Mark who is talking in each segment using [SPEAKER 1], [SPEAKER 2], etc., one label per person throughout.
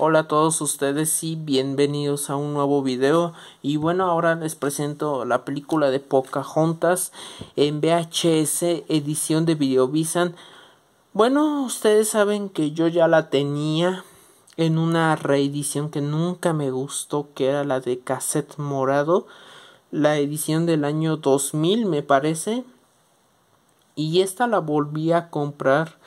[SPEAKER 1] Hola a todos ustedes y bienvenidos a un nuevo video y bueno ahora les presento la película de Pocahontas en VHS edición de Videovisan bueno ustedes saben que yo ya la tenía en una reedición que nunca me gustó que era la de cassette morado la edición del año 2000 me parece y esta la volví a comprar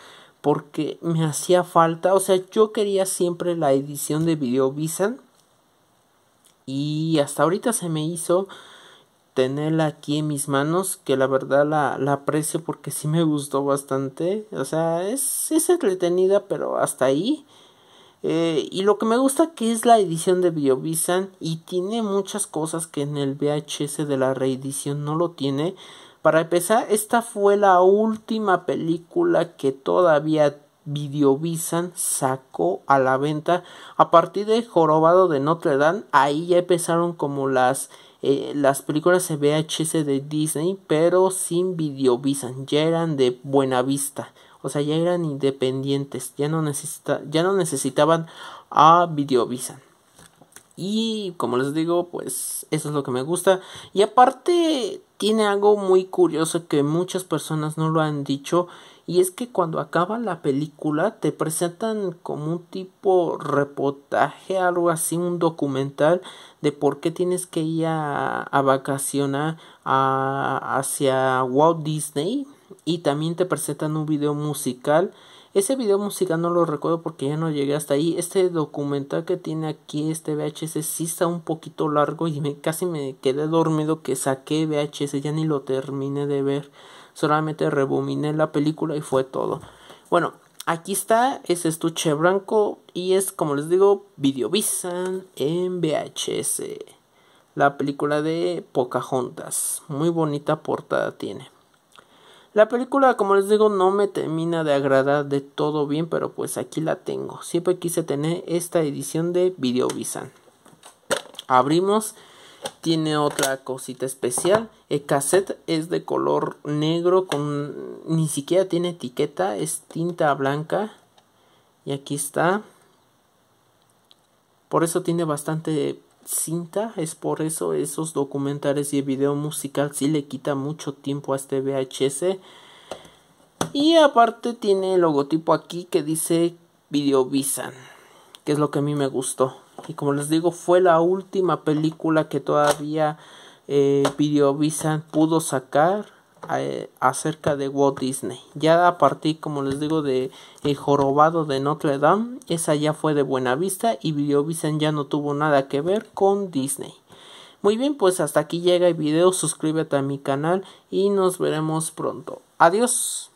[SPEAKER 1] porque me hacía falta, o sea, yo quería siempre la edición de video y hasta ahorita se me hizo tenerla aquí en mis manos, que la verdad la, la aprecio porque sí me gustó bastante, o sea, es, es entretenida, pero hasta ahí. Eh, y lo que me gusta que es la edición de BioVisan y tiene muchas cosas que en el VHS de la reedición no lo tiene. Para empezar, esta fue la última película que todavía Videovisan sacó a la venta a partir de Jorobado de Notre Dame. Ahí ya empezaron como las, eh, las películas en VHS de Disney, pero sin Videovisan, ya eran de buena vista. O sea, ya eran independientes, ya no, ya no necesitaban a Videovisan. Y como les digo, pues eso es lo que me gusta. Y aparte tiene algo muy curioso que muchas personas no lo han dicho. Y es que cuando acaba la película te presentan como un tipo reportaje, algo así, un documental de por qué tienes que ir a, vacacionar a, hacia Walt Disney. Y también te presentan un video musical ese video musical no lo recuerdo porque ya no llegué hasta ahí. Este documental que tiene aquí, este VHS, sí está un poquito largo y casi me quedé dormido que saqué VHS, ya ni lo terminé de ver. Solamente rebuminé la película y fue todo. Bueno, aquí está ese estuche blanco y es como les digo, Videovisan en VHS. La película de Pocahontas. Muy bonita portada tiene. La película, como les digo, no me termina de agradar de todo bien, pero pues aquí la tengo. Siempre quise tener esta edición de Videovisan. Abrimos, tiene otra cosita especial. El cassette es de color negro, con ni siquiera tiene etiqueta, es tinta blanca. Y aquí está. Por eso tiene bastante cinta, es por eso esos documentales y el video musical si le quita mucho tiempo a este VHS. Y aparte tiene el logotipo aquí que dice Videovisan que es lo que a mí me gustó. Y como les digo, fue la última película que todavía eh, pudo sacar acerca de Walt Disney. Ya a partir, como les digo, de El jorobado de Notre Dame, esa ya fue de buena vista y Videovisen ya no tuvo nada que ver con Disney. Muy bien, pues hasta aquí llega el video, suscríbete a mi canal y nos veremos pronto. Adiós.